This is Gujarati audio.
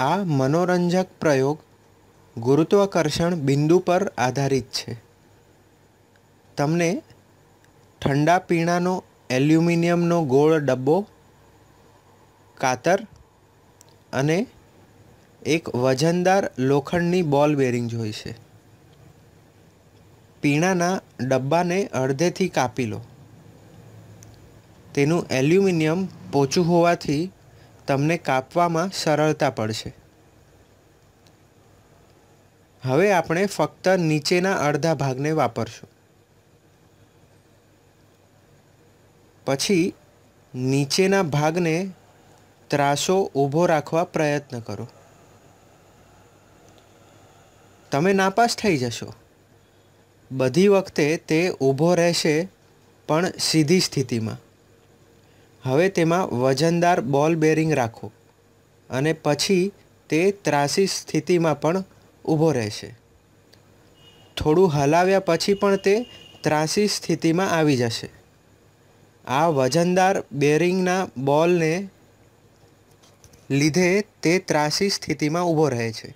આ મનોરંજક પ્રયોગ ગુરુત્વાકર્ષણ બિંદુ પર આધારિત છે તમને ઠંડા પીણાનો એલ્યુમિનિયમનો ગોળ ડબ્બો કાતર અને એક વજનદાર લોખંડની બોલ બેરિંગ જોઈશે પીણાના ડબ્બાને અડધેથી કાપી લો તેનું એલ્યુમિનિયમ પોચું હોવાથી તમને કાપવામાં સરળતા પડશે હવે આપણે ફક્ત નીચેના અડધા ભાગને વાપરશું પછી નીચેના ભાગને ત્રાસો ઊભો રાખવા પ્રયત્ન કરો તમે નાપાસ થઈ જશો બધી વખતે તે ઊભો રહેશે પણ સીધી સ્થિતિમાં હવે તેમાં વજનદાર બોલ બેરિંગ રાખો અને પછી તે ત્રાસી સ્થિતિમાં પણ ઊભો રહેશે થોડું હલાવ્યા પછી પણ તે ત્રાસી સ્થિતિમાં આવી જશે આ વજનદાર બેરિંગના બોલને લીધે તે ત્રાસી સ્થિતિમાં ઊભો રહે છે